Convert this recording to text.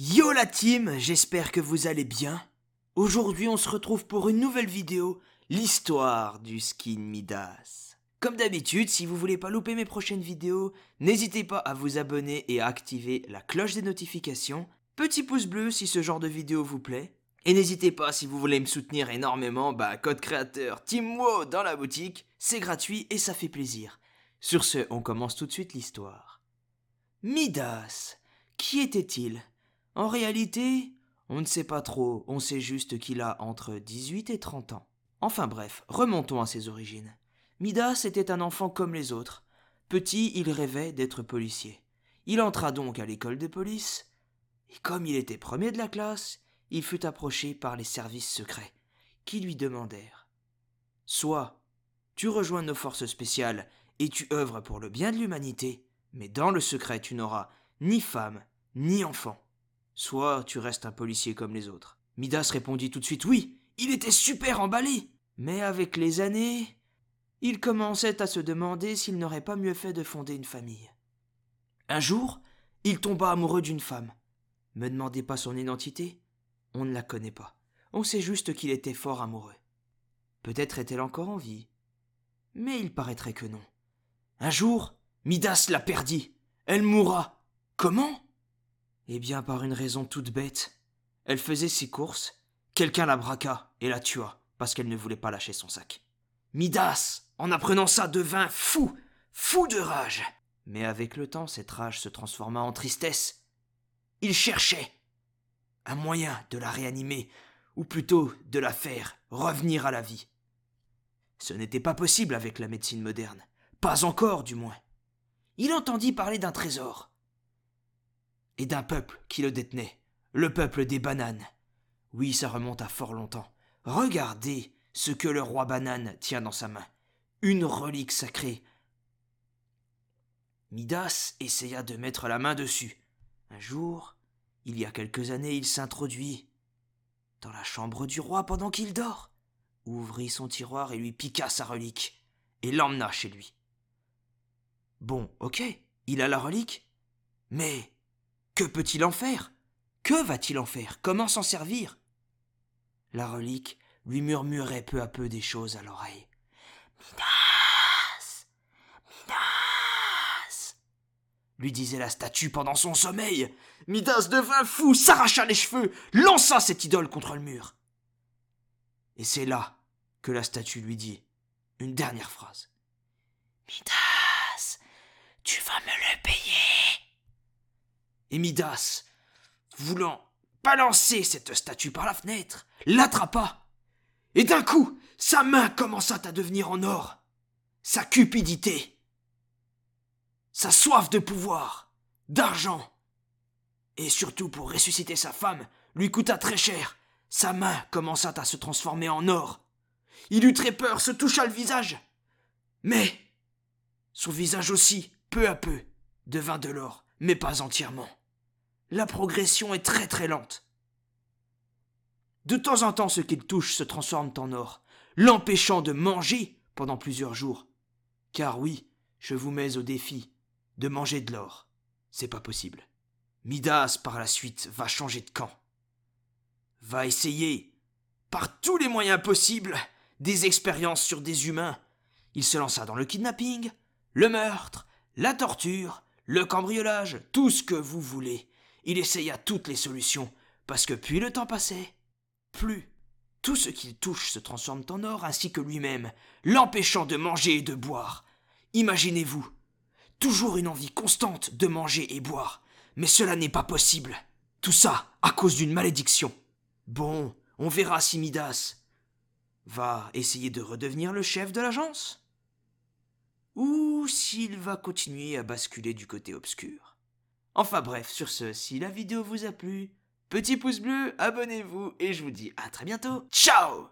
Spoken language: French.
Yo la team, j'espère que vous allez bien. Aujourd'hui on se retrouve pour une nouvelle vidéo, l'histoire du skin Midas. Comme d'habitude, si vous voulez pas louper mes prochaines vidéos, n'hésitez pas à vous abonner et à activer la cloche des notifications, petit pouce bleu si ce genre de vidéo vous plaît, et n'hésitez pas si vous voulez me soutenir énormément, bah code créateur TeamWo dans la boutique, c'est gratuit et ça fait plaisir. Sur ce, on commence tout de suite l'histoire. Midas, qui était-il en réalité, on ne sait pas trop, on sait juste qu'il a entre 18 et 30 ans. Enfin bref, remontons à ses origines. Midas était un enfant comme les autres. Petit, il rêvait d'être policier. Il entra donc à l'école de police, et comme il était premier de la classe, il fut approché par les services secrets, qui lui demandèrent Soit tu rejoins nos forces spéciales et tu œuvres pour le bien de l'humanité, mais dans le secret tu n'auras ni femme ni enfant soit tu restes un policier comme les autres. Midas répondit tout de suite oui, il était super emballé. Mais avec les années, il commençait à se demander s'il n'aurait pas mieux fait de fonder une famille. Un jour, il tomba amoureux d'une femme. Me demandez pas son identité, on ne la connaît pas. On sait juste qu'il était fort amoureux. Peut-être est-elle encore en vie. Mais il paraîtrait que non. Un jour, Midas la perdit. Elle mourra. Comment eh bien, par une raison toute bête. Elle faisait ses courses, quelqu'un la braqua et la tua parce qu'elle ne voulait pas lâcher son sac. Midas, en apprenant ça, devint fou, fou de rage. Mais avec le temps, cette rage se transforma en tristesse. Il cherchait un moyen de la réanimer, ou plutôt de la faire revenir à la vie. Ce n'était pas possible avec la médecine moderne, pas encore du moins. Il entendit parler d'un trésor et d'un peuple qui le détenait, le peuple des bananes. Oui, ça remonte à fort longtemps. Regardez ce que le roi banane tient dans sa main. Une relique sacrée. Midas essaya de mettre la main dessus. Un jour, il y a quelques années, il s'introduit dans la chambre du roi pendant qu'il dort, ouvrit son tiroir et lui piqua sa relique, et l'emmena chez lui. Bon, ok, il a la relique, mais que peut-il en faire Que va-t-il en faire Comment s'en servir La relique lui murmurait peu à peu des choses à l'oreille. Midas Midas lui disait la statue pendant son sommeil. Midas devint fou, s'arracha les cheveux, lança cette idole contre le mur. Et c'est là que la statue lui dit une dernière phrase. Midas, tu vas me le payer et Midas, voulant balancer cette statue par la fenêtre, l'attrapa. Et d'un coup, sa main commença à devenir en or. Sa cupidité, sa soif de pouvoir, d'argent, et surtout pour ressusciter sa femme, lui coûta très cher. Sa main commença à se transformer en or. Il eut très peur, se toucha le visage. Mais son visage aussi, peu à peu, devint de l'or, mais pas entièrement la progression est très très lente. De temps en temps, ce qu'il touche se transforme en or, l'empêchant de manger pendant plusieurs jours. Car oui, je vous mets au défi de manger de l'or. C'est pas possible. Midas, par la suite, va changer de camp. Va essayer, par tous les moyens possibles, des expériences sur des humains. Il se lança dans le kidnapping, le meurtre, la torture, le cambriolage, tout ce que vous voulez. Il essaya toutes les solutions, parce que puis le temps passait, plus tout ce qu'il touche se transforme en or ainsi que lui-même, l'empêchant de manger et de boire. Imaginez-vous, toujours une envie constante de manger et boire, mais cela n'est pas possible. Tout ça à cause d'une malédiction. Bon, on verra si Midas va essayer de redevenir le chef de l'agence. Ou s'il va continuer à basculer du côté obscur. Enfin bref, sur ce, si la vidéo vous a plu, petit pouce bleu, abonnez-vous et je vous dis à très bientôt. Ciao